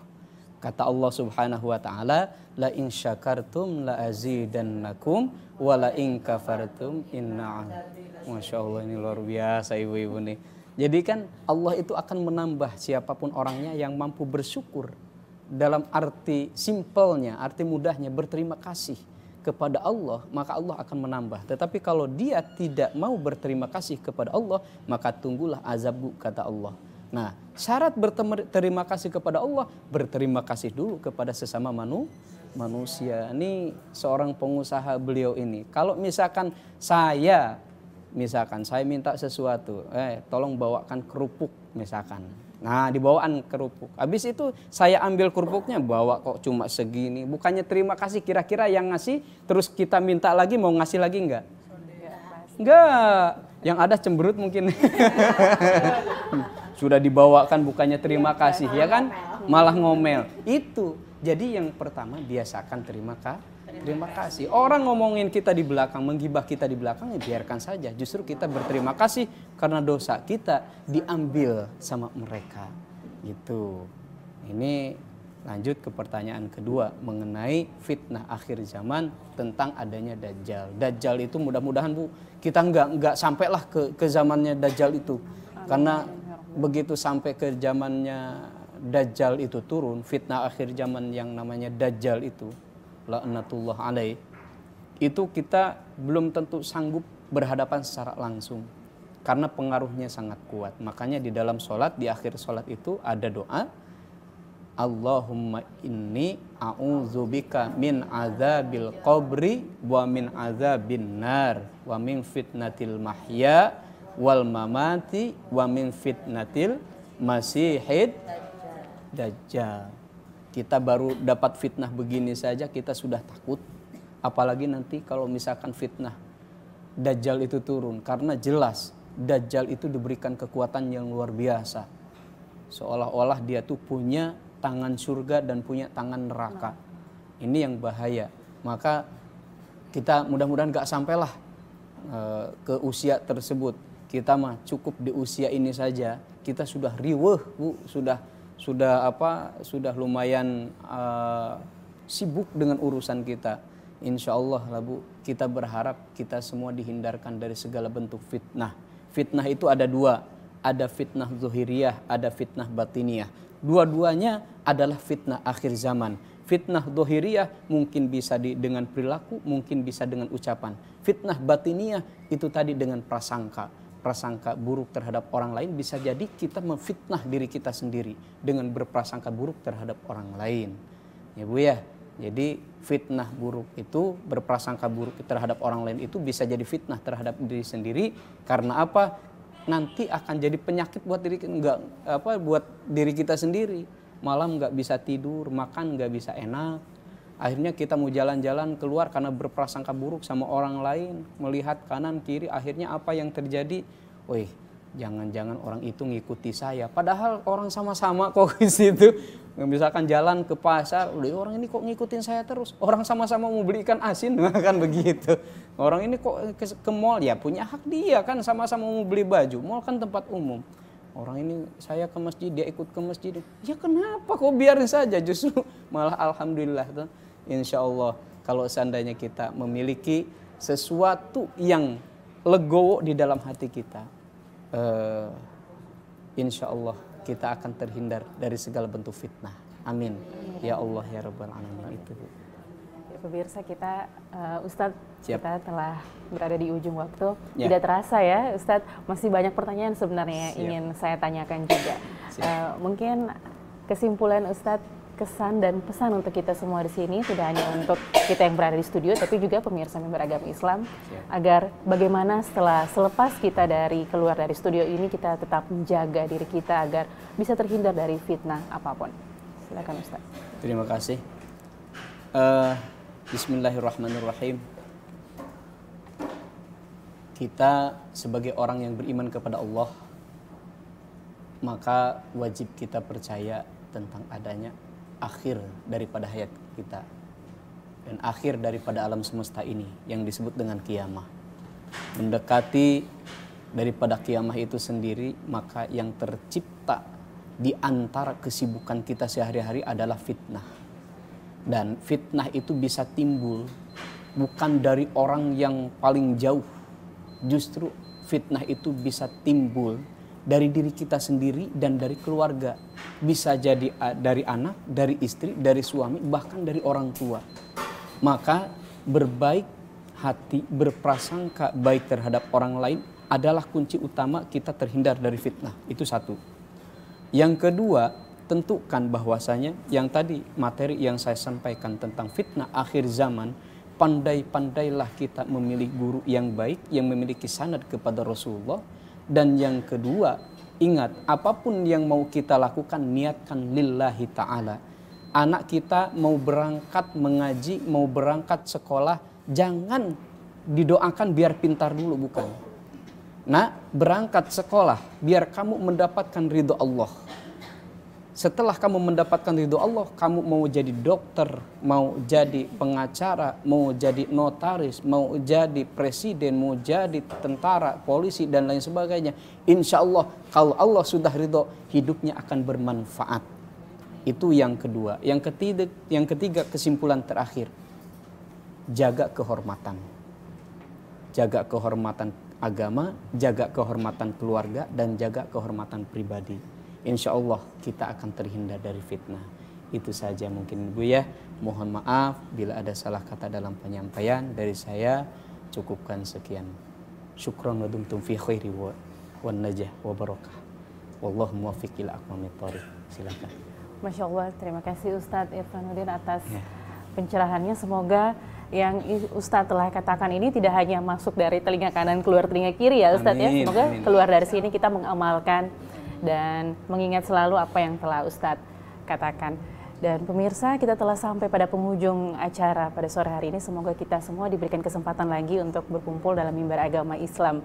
Kata Allah Subhanahu wa taala, la in syakartum la azidannakum wa la in kafartum inna Masya Allah ini luar biasa ibu-ibu nih. Jadi kan Allah itu akan menambah siapapun orangnya yang mampu bersyukur dalam arti simpelnya, arti mudahnya berterima kasih kepada Allah, maka Allah akan menambah. Tetapi kalau dia tidak mau berterima kasih kepada Allah, maka tunggulah azabku kata Allah. Nah, syarat berterima kasih kepada Allah, berterima kasih dulu kepada sesama manu, manusia. Ini seorang pengusaha beliau ini. Kalau misalkan saya, misalkan saya minta sesuatu, eh tolong bawakan kerupuk misalkan Nah, dibawaan kerupuk. Habis itu saya ambil kerupuknya, bawa kok cuma segini. Bukannya terima kasih kira-kira yang ngasih, terus kita minta lagi, mau ngasih lagi enggak? Enggak. Yang ada cemberut mungkin. (laughs) Sudah dibawakan bukannya terima kasih, ya kan? Malah ngomel. Itu. Jadi yang pertama biasakan terima kasih Terima kasih. Orang ngomongin kita di belakang, menggibah kita di belakang, ya biarkan saja. Justru kita berterima kasih karena dosa kita diambil sama mereka. Gitu. Ini lanjut ke pertanyaan kedua mengenai fitnah akhir zaman tentang adanya dajjal. Dajjal itu mudah-mudahan Bu, kita nggak nggak sampailah ke ke zamannya dajjal itu. Karena begitu sampai ke zamannya dajjal itu turun, fitnah akhir zaman yang namanya dajjal itu la'natullah alaih itu kita belum tentu sanggup berhadapan secara langsung karena pengaruhnya sangat kuat. Makanya di dalam sholat, di akhir sholat itu ada doa, Allahumma inni a'udzubika min azabil qabri wa min azabin nar wa min fitnatil mahya wal mamati wa min fitnatil masihid dajjal. Kita baru dapat fitnah begini saja kita sudah takut. Apalagi nanti kalau misalkan fitnah Dajjal itu turun. Karena jelas Dajjal itu diberikan kekuatan yang luar biasa. Seolah-olah dia tuh punya tangan surga dan punya tangan neraka. Ini yang bahaya. Maka kita mudah-mudahan gak sampailah eh, ke usia tersebut. Kita mah cukup di usia ini saja kita sudah riweh, Bu, sudah sudah apa sudah lumayan uh, sibuk dengan urusan kita. Insya Allah lah Bu, kita berharap kita semua dihindarkan dari segala bentuk fitnah. Fitnah itu ada dua, ada fitnah zuhiriyah, ada fitnah batiniyah. Dua-duanya adalah fitnah akhir zaman. Fitnah dohiriyah mungkin bisa di, dengan perilaku, mungkin bisa dengan ucapan. Fitnah batiniyah itu tadi dengan prasangka prasangka buruk terhadap orang lain bisa jadi kita memfitnah diri kita sendiri dengan berprasangka buruk terhadap orang lain. Ya Bu ya. Jadi fitnah buruk itu berprasangka buruk terhadap orang lain itu bisa jadi fitnah terhadap diri sendiri karena apa? Nanti akan jadi penyakit buat diri enggak apa buat diri kita sendiri. Malam nggak bisa tidur, makan nggak bisa enak, akhirnya kita mau jalan-jalan keluar karena berprasangka buruk sama orang lain melihat kanan kiri akhirnya apa yang terjadi wih jangan-jangan orang itu ngikuti saya padahal orang sama-sama kok (laughs) di situ misalkan jalan ke pasar udah orang ini kok ngikutin saya terus orang sama-sama mau beli ikan asin (laughs) kan begitu orang ini kok ke, ke mall ya punya hak dia kan sama-sama mau beli baju mall kan tempat umum orang ini saya ke masjid dia ikut ke masjid ya kenapa kok biarin saja justru (laughs) malah alhamdulillah tuh insya Allah kalau seandainya kita memiliki sesuatu yang legowo di dalam hati kita, uh, eh, insya Allah kita akan terhindar dari segala bentuk fitnah. Amin. Ya Allah ya Rabbal Alamin itu. Ya, pemirsa kita, uh, Ustadz Siap. kita telah berada di ujung waktu. Ya. Tidak terasa ya Ustadz, masih banyak pertanyaan sebenarnya Siap. ingin saya tanyakan juga. Uh, mungkin kesimpulan Ustadz kesan dan pesan untuk kita semua di sini tidak hanya untuk kita yang berada di studio tapi juga pemirsa yang beragama Islam yeah. agar bagaimana setelah selepas kita dari keluar dari studio ini kita tetap menjaga diri kita agar bisa terhindar dari fitnah apapun. Silakan Ustaz. Terima kasih. Uh, Bismillahirrahmanirrahim. Kita sebagai orang yang beriman kepada Allah maka wajib kita percaya tentang adanya akhir daripada hayat kita dan akhir daripada alam semesta ini yang disebut dengan kiamah. Mendekati daripada kiamah itu sendiri, maka yang tercipta di antara kesibukan kita sehari-hari adalah fitnah. Dan fitnah itu bisa timbul bukan dari orang yang paling jauh. Justru fitnah itu bisa timbul dari diri kita sendiri dan dari keluarga. Bisa jadi dari anak, dari istri, dari suami, bahkan dari orang tua. Maka berbaik hati, berprasangka baik terhadap orang lain adalah kunci utama kita terhindar dari fitnah. Itu satu. Yang kedua, tentukan bahwasanya yang tadi materi yang saya sampaikan tentang fitnah akhir zaman, pandai-pandailah kita memilih guru yang baik yang memiliki sanad kepada Rasulullah dan yang kedua, ingat apapun yang mau kita lakukan niatkan lillahi taala. Anak kita mau berangkat mengaji, mau berangkat sekolah, jangan didoakan biar pintar dulu bukan. Nah, berangkat sekolah biar kamu mendapatkan ridho Allah setelah kamu mendapatkan ridho Allah, kamu mau jadi dokter, mau jadi pengacara, mau jadi notaris, mau jadi presiden, mau jadi tentara, polisi, dan lain sebagainya. Insya Allah, kalau Allah sudah ridho, hidupnya akan bermanfaat. Itu yang kedua. Yang ketiga, yang ketiga kesimpulan terakhir. Jaga kehormatan. Jaga kehormatan agama, jaga kehormatan keluarga, dan jaga kehormatan pribadi insya Allah kita akan terhindar dari fitnah. Itu saja mungkin bu ya. Mohon maaf bila ada salah kata dalam penyampaian dari saya. Cukupkan sekian. Syukran wa dumtum fi khairi wa, wa najah wa barakah. Wallahu muwaffiq ila aqwamit thariq. Silakan. Masya Allah, terima kasih Ustadz Irfanuddin atas ya. pencerahannya. Semoga yang Ustadz telah katakan ini tidak hanya masuk dari telinga kanan keluar telinga kiri ya Ustadz ya. Semoga keluar dari sini kita mengamalkan dan mengingat selalu apa yang telah Ustadz katakan. Dan pemirsa, kita telah sampai pada penghujung acara pada sore hari ini. Semoga kita semua diberikan kesempatan lagi untuk berkumpul dalam mimbar agama Islam.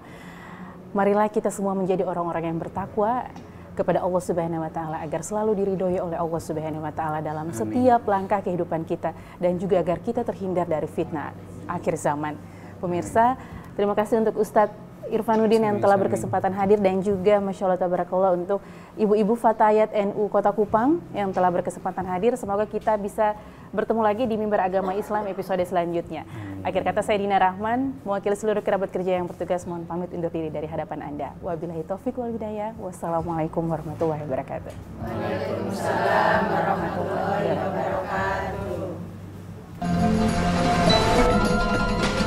Marilah kita semua menjadi orang-orang yang bertakwa kepada Allah Subhanahu wa taala agar selalu diridhoi oleh Allah Subhanahu wa taala dalam setiap langkah kehidupan kita dan juga agar kita terhindar dari fitnah akhir zaman. Pemirsa, terima kasih untuk Ustadz Irfanuddin yang telah berkesempatan hadir dan juga Masya Allah Tabarakallah untuk ibu-ibu Fatayat NU Kota Kupang yang telah berkesempatan hadir. Semoga kita bisa bertemu lagi di Mimbar Agama Islam episode selanjutnya. Akhir kata saya Dina Rahman, mewakili seluruh kerabat kerja yang bertugas mohon pamit undur diri dari hadapan Anda. Wabillahi taufik wal hidayah. Wassalamualaikum warahmatullahi wabarakatuh. Waalaikumsalam warahmatullahi wabarakatuh.